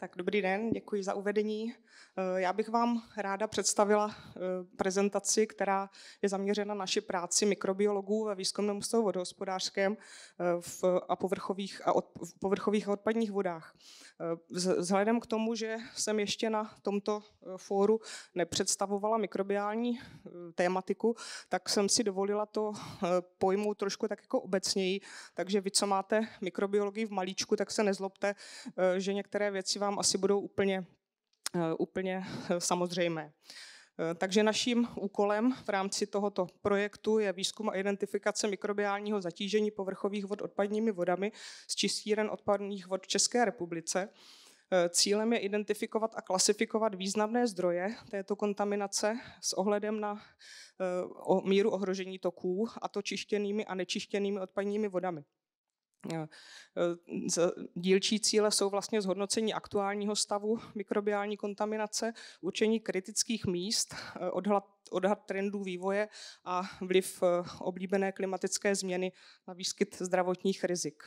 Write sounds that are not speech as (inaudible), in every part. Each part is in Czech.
Tak dobrý den, děkuji za uvedení. Eh, já bych vám ráda představila eh, prezentaci, která je zaměřena na naši práci mikrobiologů ve výzkumném ústavu vodohospodářském eh, v, a povrchových a od, v povrchových a odpadních vodách. Vzhledem k tomu, že jsem ještě na tomto fóru nepředstavovala mikrobiální tématiku, tak jsem si dovolila to pojmout trošku tak jako obecněji. Takže vy, co máte mikrobiologii v malíčku, tak se nezlobte, že některé věci vám vám asi budou úplně, eh, úplně eh, samozřejmé. Eh, takže naším úkolem v rámci tohoto projektu je výzkum a identifikace mikrobiálního zatížení povrchových vod odpadními vodami z čistíren odpadních vod v České republice. Cílem je identifikovat a klasifikovat významné zdroje této kontaminace s ohledem na míru ohrožení toků, a to čištěnými a nečištěnými odpadními vodami. E, dílčí cíle jsou vlastně zhodnocení aktuálního stavu mikrobiální kontaminace, určení kritických míst, e, odhlad odhad trendů vývoje a vliv e, oblíbené klimatické změny na výskyt zdravotních rizik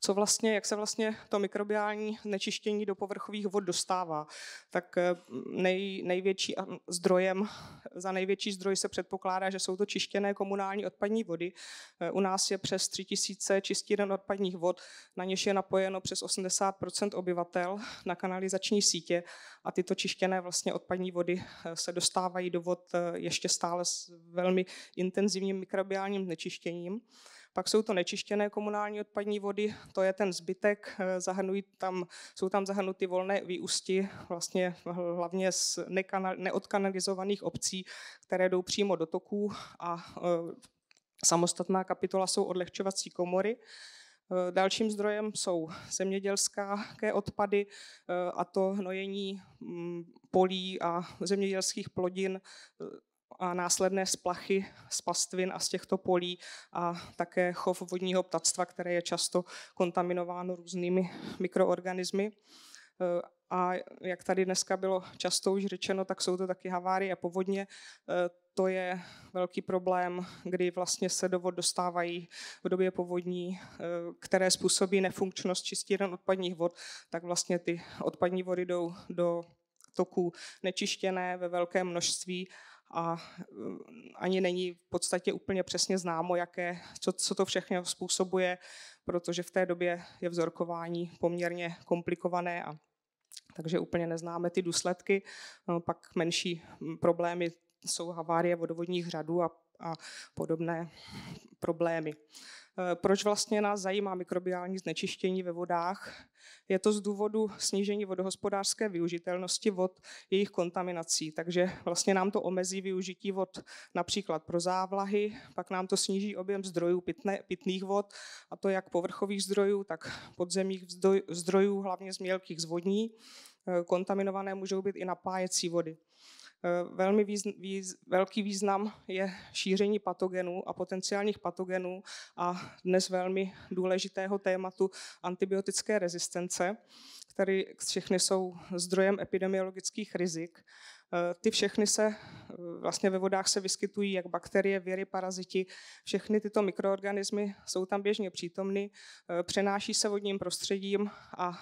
co vlastně, jak se vlastně to mikrobiální nečištění do povrchových vod dostává, tak eh, nej, největší zdrojem, za největší zdroj se předpokládá, že jsou to čištěné komunální odpadní vody. Eh, u nás je přes 3000 čistíren odpadních vod, na něž je napojeno přes 80% obyvatel na kanalizační sítě a tyto čištěné vlastně odpadní vody eh, se dostávají do vod ještě stále s velmi intenzivním mikrobiálním nečištěním. Pak jsou to nečištěné komunální odpadní vody, to je ten zbytek, eh, zahrnují tam, jsou tam zahrnuty volné výusti, vlastně hlavně z neodkanalizovaných obcí, které jdou přímo do toků a eh, samostatná kapitola jsou odlehčovací komory. Eh, dalším zdrojem jsou zemědělské odpady, a to hnojení mm, polí a zemědělských plodin a následné splachy z pastvin a z těchto polí a také chov vodního ptactva, které je často kontaminováno různými mikroorganismy. E, a jak tady dneska bylo často už řečeno, tak jsou to taky havárie a povodně. E, to je velký problém, kdy vlastně se do vod dostávají v době povodní, e, které způsobí nefunkčnost čistíren odpadních vod, tak vlastně ty odpadní vody jdou do toků nečištěné ve velkém množství a mm, ani není v podstatě úplně přesně známo, jaké, co, co to všechno způsobuje, protože v té době je vzorkování poměrně komplikované a takže úplně neznáme ty důsledky. No, pak menší mm, problémy jsou havárie vodovodních řadů a, a podobné problémy. Eh, proč vlastně nás zajímá mikrobiální znečištění ve vodách? Je to z důvodu snížení vodohospodářské využitelnosti vod jejich kontaminací, takže vlastně nám to omezí využití vod například pro závlahy, pak nám to sníží objem zdrojů pitné, pitných vod, a to jak povrchových zdrojů, tak podzemních zdrojů, hlavně z mělkých zvodní. Eh, kontaminované můžou být i napájecí vody. Eh, velmi výz, výz, velký význam je šíření patogenů a potenciálních patogenů a dnes velmi důležitého tématu antibiotické rezistence, které všechny jsou zdrojem epidemiologických rizik. Eh, ty všechny se eh, vlastně ve vodách se vyskytují, jak bakterie, viry, paraziti. Všechny tyto mikroorganismy jsou tam běžně přítomny, přenáší se vodním prostředím a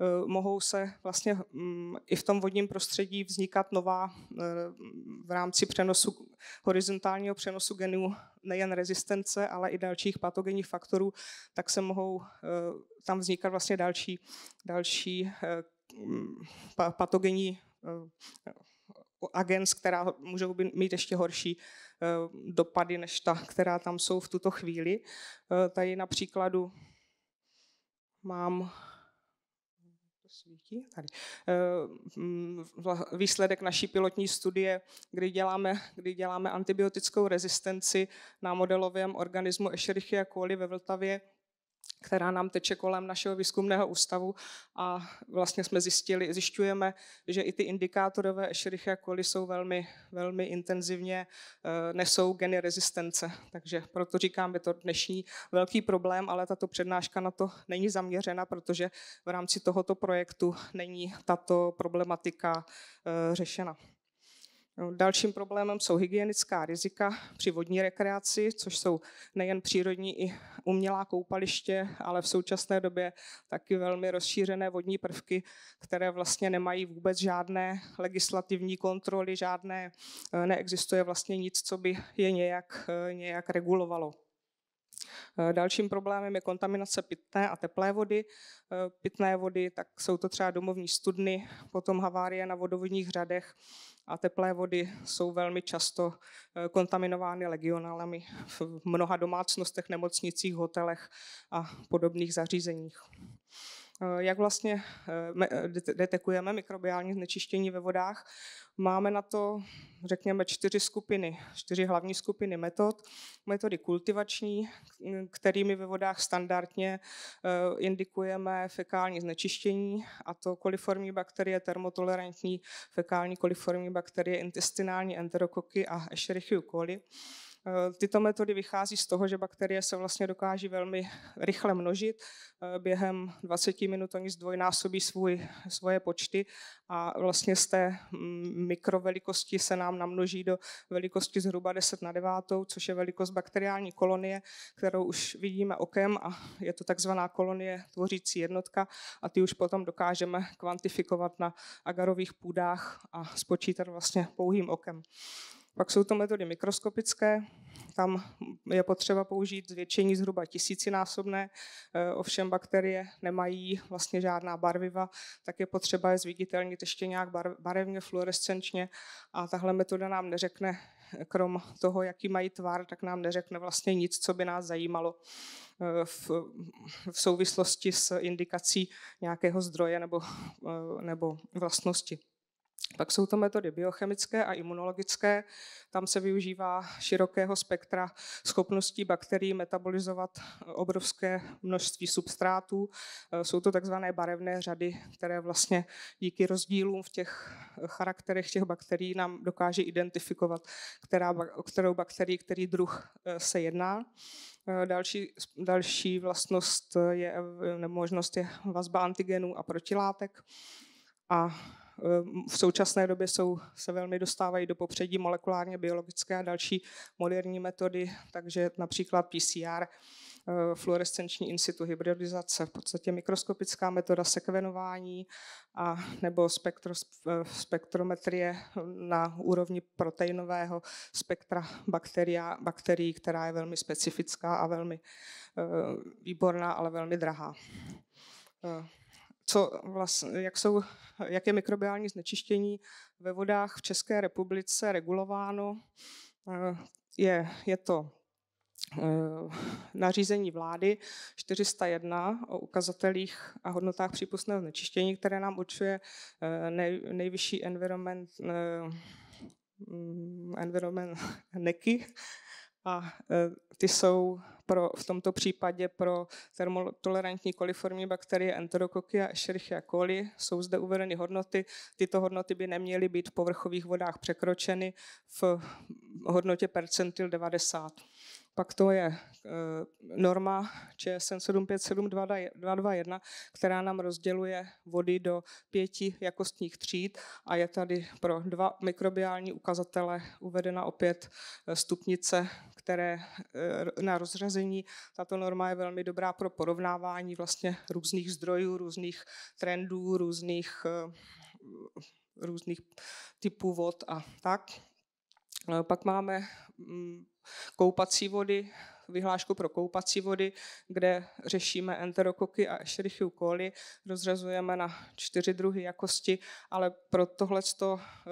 Eh, mohou se vlastně mm, i v tom vodním prostředí vznikat nová eh, v rámci přenosu, horizontálního přenosu genů nejen rezistence, ale i dalších patogenních faktorů, tak se mohou eh, tam vznikat vlastně další, další mm, patogenní agens, která můžou mít ještě horší dopady než ta, která tam jsou v tuto chvíli. Tady na příkladu mám svítí tady. Eh, mm, výsledek naší pilotní studie, kdy děláme, kdy děláme antibiotickou rezistenci na modelovém organismu Escherichia coli ve Vltavě, která nám teče kolem našeho výzkumného ústavu a vlastně jsme zjistili, zjišťujeme, že i ty indikátorové ešerichia koli jsou velmi, velmi intenzivně, eh, nesou geny rezistence. Takže proto říkám, je to dnešní velký problém, ale tato přednáška na to není zaměřena, protože v rámci tohoto projektu není tato problematika eh, řešena. Dalším problémem jsou hygienická rizika při vodní rekreaci, což jsou nejen přírodní i umělá koupaliště, ale v současné době taky velmi rozšířené vodní prvky, které vlastně nemají vůbec žádné legislativní kontroly, žádné, eh, neexistuje vlastně nic, co by je nějak, eh, nějak regulovalo. Eh, dalším problémem je kontaminace pitné a teplé vody. Pitné vody, tak jsou to třeba domovní studny, potom havárie na vodovodních řadech a teplé vody jsou velmi často eh, kontaminovány legionálami v mnoha domácnostech, nemocnicích, hotelech a podobných zařízeních. Eh, jak vlastně eh, eh, detekujeme mikrobiální znečištění ve vodách. Máme na to, řekněme, čtyři skupiny, čtyři hlavní skupiny metod. Metody kultivační, kterými ve vodách standardně indikujeme fekální znečištění, a to koliformní bakterie, termotolerantní fekální koliformní bakterie, intestinální enterokoky a Escherichia coli. Eh, tyto metody vychází z toho, že bakterie se vlastně dokáží velmi rychle množit. Eh, během 20 minut oni zdvojnásobí svůj, svoje počty a vlastně z té mm, mikrovelikosti se nám namnoží do velikosti zhruba 10 na 9, což je velikost bakteriální kolonie, kterou už vidíme okem a je to takzvaná kolonie tvořící jednotka a ty už potom dokážeme kvantifikovat na agarových půdách a spočítat vlastně pouhým okem. Pak jsou to metody mikroskopické, tam je potřeba použít zvětšení zhruba tisícinásobné, e, ovšem bakterie nemají vlastně žádná barviva, tak je potřeba je zviditelnit ještě nějak barevně, fluorescenčně a tahle metoda nám neřekne, krom toho, jaký mají tvar, tak nám neřekne vlastně nic, co by nás zajímalo e, v, v souvislosti s indikací nějakého zdroje nebo, e, nebo vlastnosti. Pak jsou to metody biochemické a imunologické. Tam se využívá širokého spektra schopností bakterií metabolizovat eh, obrovské množství substrátů. Eh, jsou to takzvané barevné řady, které vlastně díky rozdílům v těch eh, charakterech těch bakterií nám dokáže identifikovat, která, o kterou bakterii, který druh se jedná. Další, další vlastnost je, možnost je vazba antigenů a protilátek. A v současné době jsou, se velmi dostávají do popředí molekulárně biologické a další moderní metody, takže například PCR, eh, fluorescenční in situ hybridizace, v podstatě mikroskopická metoda sekvenování a nebo spektro, eh, spektrometrie na úrovni proteinového spektra bakteria, bakterií, která je velmi specifická a velmi eh, výborná, ale velmi drahá co vlastně, jak, jsou, jak je mikrobiální znečištění ve vodách v České republice regulováno. Eh, je, je to eh, nařízení vlády 401 o ukazatelích a hodnotách přípustného znečištění, které nám určuje eh, nej, nejvyšší environment, mm, environment (laughs) NECI, a e, ty jsou pro, v tomto případě pro termotolerantní koliformní bakterie Enterokoky a Escherichia coli jsou zde uvedeny hodnoty. Tyto hodnoty by neměly být v povrchových vodách překročeny v hodnotě percentil 90 pak to je eh, norma ČSN 75721, která nám rozděluje vody do pěti jakostních tříd a je tady pro dva mikrobiální ukazatele uvedena opět eh, stupnice, které eh, na rozřazení. Tato norma je velmi dobrá pro porovnávání vlastně různých zdrojů, různých trendů, různých různých typů vod a tak. Pak máme mm, koupací vody, vyhlášku pro koupací vody, kde řešíme enterokoky a Escherichia coli, rozřazujeme na čtyři druhy jakosti, ale pro tohle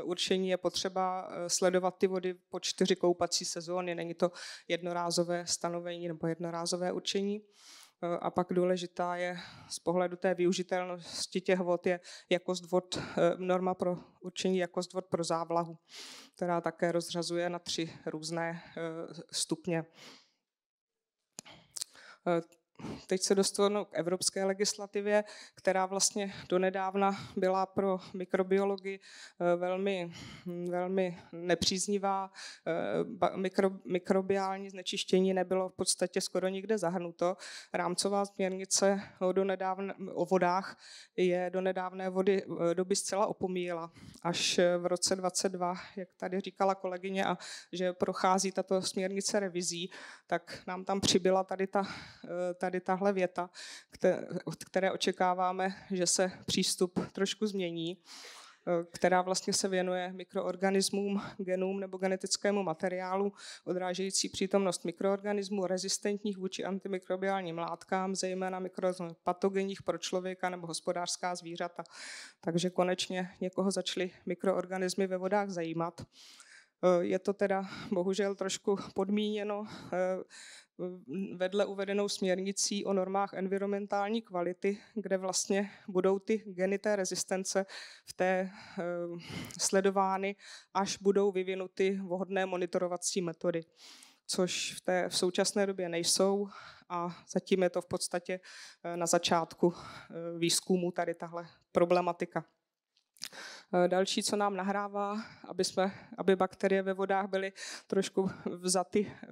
určení je potřeba eh, sledovat ty vody po čtyři koupací sezóny, není to jednorázové stanovení nebo jednorázové určení. Eh, a pak důležitá je z pohledu té využitelnosti těch vod je jakost vod, eh, norma pro určení jakost vod pro závlahu, která také rozřazuje na tři různé eh, stupně teď se dostanu k evropské legislativě, která vlastně donedávna byla pro mikrobiologi eh, velmi, velmi nepříznivá. Eh, mikro, mikrobiální znečištění nebylo v podstatě skoro nikde zahrnuto. Rámcová směrnice o, donedávne, o vodách je do nedávné vody, eh, doby zcela opomíjela. Až v roce 22, jak tady říkala kolegyně, a že prochází tato směrnice revizí, tak nám tam přibyla tady ta, ta tady tahle věta, od které očekáváme, že se přístup trošku změní, eh, která vlastně se věnuje mikroorganismům, genům nebo genetickému materiálu, odrážející přítomnost mikroorganismů rezistentních vůči antimikrobiálním látkám, zejména mikroorganismů patogenních pro člověka nebo hospodářská zvířata. Takže konečně někoho začaly mikroorganismy ve vodách zajímat. Eh, je to teda bohužel trošku podmíněno eh, vedle uvedenou směrnicí o normách environmentální kvality, kde vlastně budou ty té rezistence v té eh, sledovány, až budou vyvinuty vhodné monitorovací metody což v, té, v současné době nejsou a zatím je to v podstatě eh, na začátku eh, výzkumu tady tahle problematika. Eh, další, co nám nahrává, aby, jsme, aby bakterie ve vodách byly trošku vzaty eh,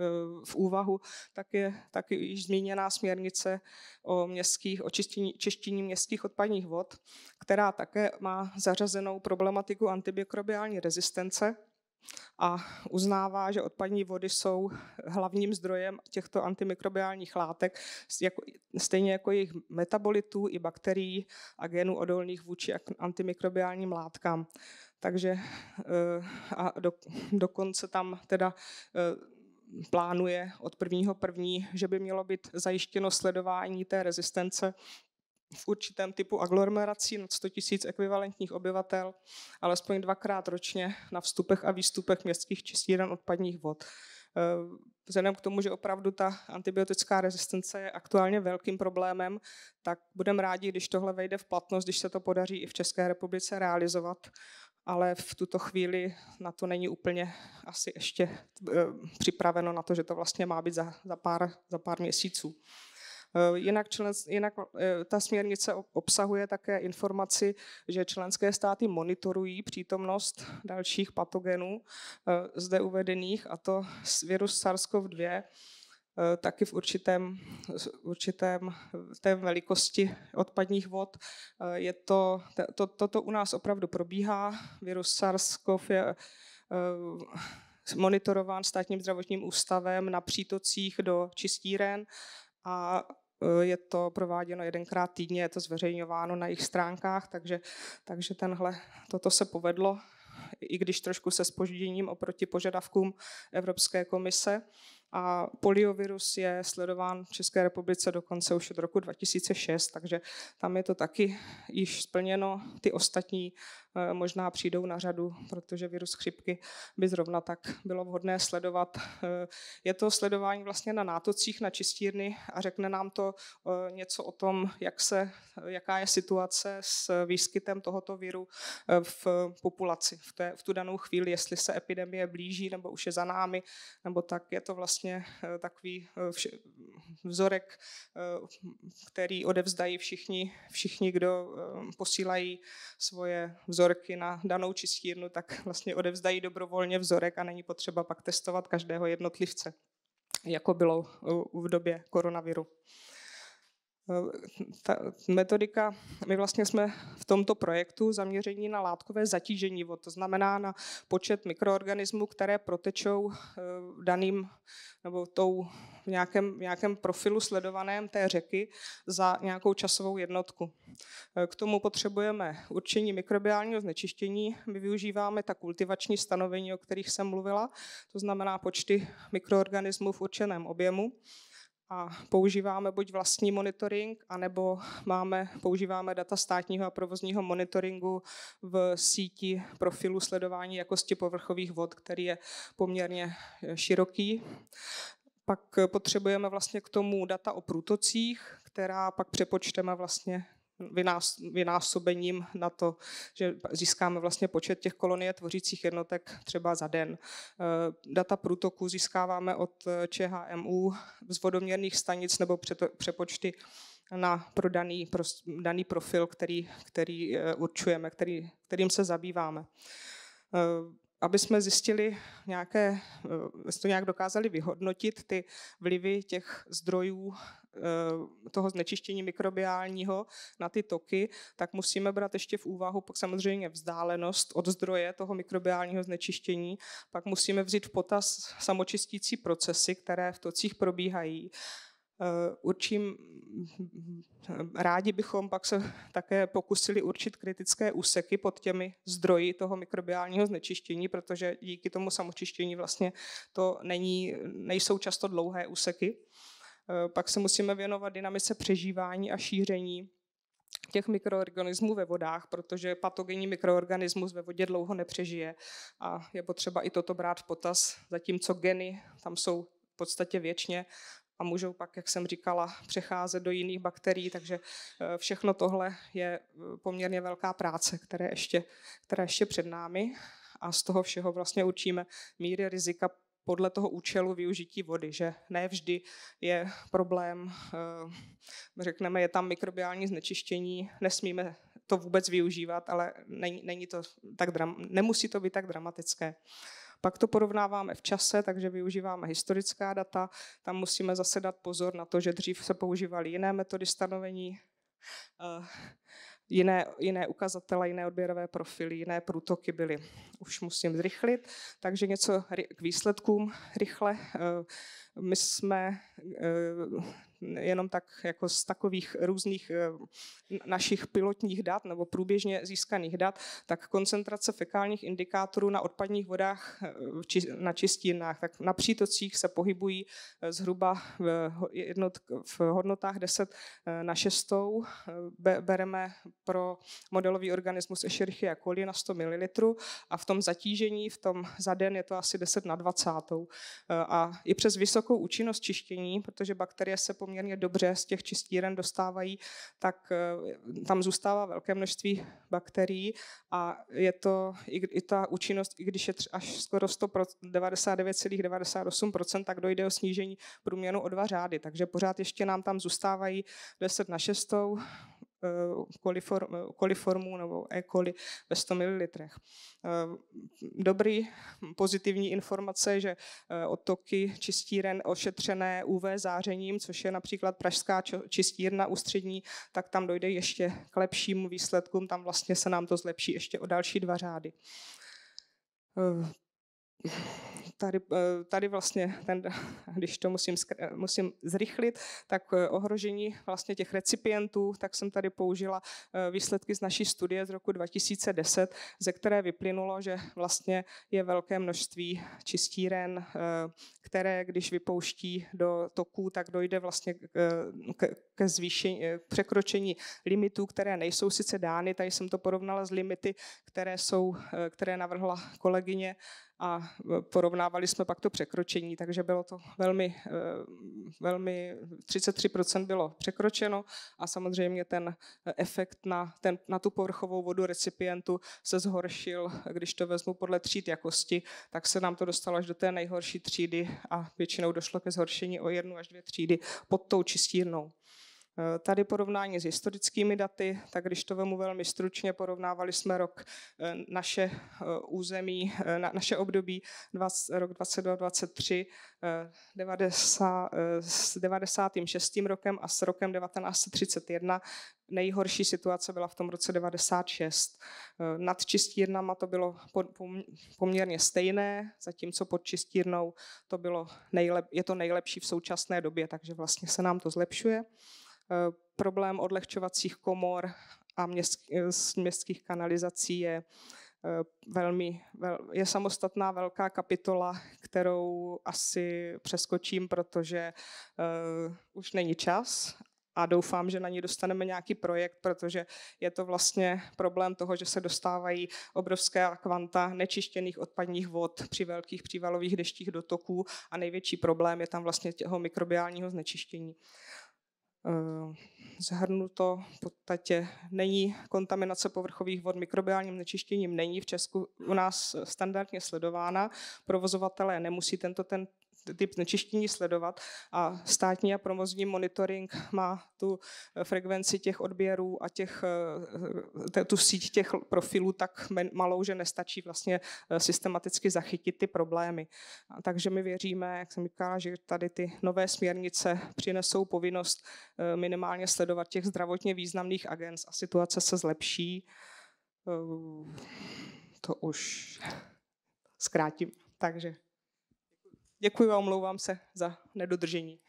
v úvahu, tak je taky již zmíněná směrnice o, městských, o čištění, čištění městských odpadních vod, která také má zařazenou problematiku antimikrobiální rezistence a uznává, že odpadní vody jsou hlavním zdrojem těchto antimikrobiálních látek, jako, stejně jako jejich metabolitů i bakterií a genů odolných vůči antimikrobiálním látkám. Takže eh, a do, dokonce tam teda eh, plánuje od prvního první, že by mělo být zajištěno sledování té rezistence v určitém typu aglomerací nad 100 000 ekvivalentních obyvatel alespoň dvakrát ročně na vstupech a výstupech městských čistíren odpadních vod. Eh, vzhledem k tomu, že opravdu ta antibiotická rezistence je aktuálně velkým problémem, tak budeme rádi, když tohle vejde v platnost, když se to podaří i v České republice realizovat, ale v tuto chvíli na to není úplně asi ještě eh, připraveno na to, že to vlastně má být za, za, pár, za pár měsíců. Eh, jinak, člen, jinak eh, ta směrnice obsahuje také informaci, že členské státy monitorují přítomnost dalších patogenů eh, zde uvedených, a to virus SARS-CoV-2 taky v určitém, určitém v té velikosti odpadních vod. Je to, to, toto u nás opravdu probíhá. Virus SARS-CoV je monitorován státním zdravotním ústavem na přítocích do čistíren a Eh, je to prováděno jedenkrát týdně, je to zveřejňováno na jejich stránkách, takže, takže tenhle, toto se povedlo, i když trošku se spožděním oproti požadavkům Evropské komise. A poliovirus je sledován v České republice dokonce už od roku 2006, takže tam je to taky již splněno. Ty ostatní Eh, možná přijdou na řadu, protože virus chřipky by zrovna tak bylo vhodné sledovat. Eh, je to sledování vlastně na nátocích, na čistírny a řekne nám to eh, něco o tom, jak se, jaká je situace s výskytem tohoto viru v populaci v, té, v tu danou chvíli, jestli se epidemie blíží nebo už je za námi, nebo tak je to vlastně takový vzorek, který odevzdají všichni, všichni, kdo posílají svoje vzory vzorky na danou čistírnu, tak vlastně odevzdají dobrovolně vzorek a není potřeba pak testovat každého jednotlivce, jako bylo v době koronaviru ta metodika, my vlastně jsme v tomto projektu zaměření na látkové zatížení vod, to znamená na počet mikroorganismů, které protečou eh, daným nebo tou v nějakém, nějakém profilu sledovaném té řeky za nějakou časovou jednotku. Eh, k tomu potřebujeme určení mikrobiálního znečištění. My využíváme ta kultivační stanovení, o kterých jsem mluvila, to znamená počty mikroorganismů v určeném objemu a používáme buď vlastní monitoring, anebo máme, používáme data státního a provozního monitoringu v síti profilu sledování jakosti povrchových vod, který je poměrně e, široký. Pak potřebujeme vlastně k tomu data o průtocích, která pak přepočteme vlastně vynásobením na to, že získáme vlastně počet těch kolonie tvořících jednotek třeba za den. Eh, data průtoku získáváme od eh, ČHMU z vodoměrných stanic nebo přepočty na, pro daný, pro daný profil, který, který eh, určujeme, který, kterým se zabýváme aby jsme zjistili nějaké, eh, to nějak dokázali vyhodnotit ty vlivy těch zdrojů eh, toho znečištění mikrobiálního na ty toky, tak musíme brát ještě v úvahu pak samozřejmě vzdálenost od zdroje toho mikrobiálního znečištění, pak musíme vzít v potaz samočistící procesy, které v tocích probíhají Eh, určím, rádi bychom pak se také pokusili určit kritické úseky pod těmi zdroji toho mikrobiálního znečištění, protože díky tomu samočištění vlastně to není, nejsou často dlouhé úseky. Eh, pak se musíme věnovat dynamice přežívání a šíření těch mikroorganismů ve vodách, protože patogenní mikroorganismus ve vodě dlouho nepřežije a je potřeba i toto brát v potaz, zatímco geny tam jsou v podstatě věčně a můžou pak, jak jsem říkala, přecházet do jiných bakterií, takže eh, všechno tohle je eh, poměrně velká práce, která ještě, která ještě před námi a z toho všeho vlastně určíme míry rizika podle toho účelu využití vody, že ne vždy je problém, eh, řekneme, je tam mikrobiální znečištění, nesmíme to vůbec využívat, ale není, není to tak nemusí to být tak dramatické. Pak to porovnáváme v čase, takže využíváme historická data. Tam musíme zase dát pozor na to, že dřív se používaly jiné metody stanovení, eh, jiné, jiné ukazatele, jiné odběrové profily, jiné průtoky byly. Už musím zrychlit, takže něco k výsledkům rychle. Eh, my jsme eh, jenom tak jako z takových různých eh, našich pilotních dat nebo průběžně získaných dat, tak koncentrace fekálních indikátorů na odpadních vodách eh, na čistírnách, tak na přítocích se pohybují zhruba v, jednot, v hodnotách 10 na 6. Bereme pro modelový organismus Escherichia coli na 100 ml a v tom zatížení, v tom za den je to asi 10 na 20. A i přes vysoké vysokou účinnost čištění, protože bakterie se poměrně dobře z těch čistíren dostávají, tak eh, tam zůstává velké množství bakterií a je to i ta účinnost, i když je až skoro 99,98%, tak dojde o snížení průměru o dva řády, takže pořád ještě nám tam zůstávají 10 na 6 Eh, eh, koliformů nebo E. coli ve 100 ml. Eh, dobrý hm, pozitivní informace, že otoky čistíren ošetřené UV zářením, což je například pražská čistírna ústřední, tak tam dojde ještě k lepšímu výsledkům, tam vlastně se nám to zlepší ještě o další dva řády tady, eh, tady vlastně, ten, (laughs) když to musím, eh, musím zrychlit, tak eh, ohrožení vlastně těch recipientů, tak jsem tady použila výsledky z naší studie z roku 2010, ze které vyplynulo, že vlastně je velké množství čistíren, které když vypouští do toků, tak dojde vlastně ke, k, zvýšení, k překročení limitů, které nejsou sice dány, tady jsem to porovnala s limity, které, jsou, které navrhla kolegyně a e, porovnávali jsme pak to překročení, takže bylo to velmi, e, velmi 33% bylo překročeno a samozřejmě ten e, efekt na, ten, na tu povrchovou vodu recipientu se zhoršil, když to vezmu podle tříd jakosti, tak se nám to dostalo až do té nejhorší třídy a většinou došlo ke zhoršení o jednu až dvě třídy pod tou čistírnou. Eh, tady porovnání s historickými daty, tak když to vemu velmi stručně, porovnávali jsme rok eh, naše eh, území, na, naše období 20, rok 2023 s 96. rokem a s rokem 1931. Nejhorší situace byla v tom roce 96. Nad čistírnama to bylo poměrně stejné, zatímco pod čistírnou to bylo nejlep, je to nejlepší v současné době, takže vlastně se nám to zlepšuje. Eh, problém odlehčovacích komor a měst, eh, městských kanalizací je eh, velmi, vel, je samostatná velká kapitola, kterou asi přeskočím, protože uh, už není čas a doufám, že na ní dostaneme nějaký projekt, protože je to vlastně problém toho, že se dostávají obrovské kvanta nečištěných odpadních vod při velkých přívalových deštích dotoků a největší problém je tam vlastně toho mikrobiálního znečištění. Eh, zhrnuto v podstatě není kontaminace povrchových vod mikrobiálním nečištěním není v Česku u nás standardně sledována. Provozovatelé nemusí tento ten typ znečištění sledovat a státní a provozní monitoring má tu eh, frekvenci těch odběrů a těch, eh, eh, tu síť těch profilů tak malou, že nestačí vlastně systematicky zachytit ty problémy. Takže my věříme, jak jsem říkala, že tady ty nové směrnice přinesou povinnost minimálně sledovat těch zdravotně významných agent a situace se zlepší. To už zkrátím. Takže Děkuji a omlouvám se za nedodržení.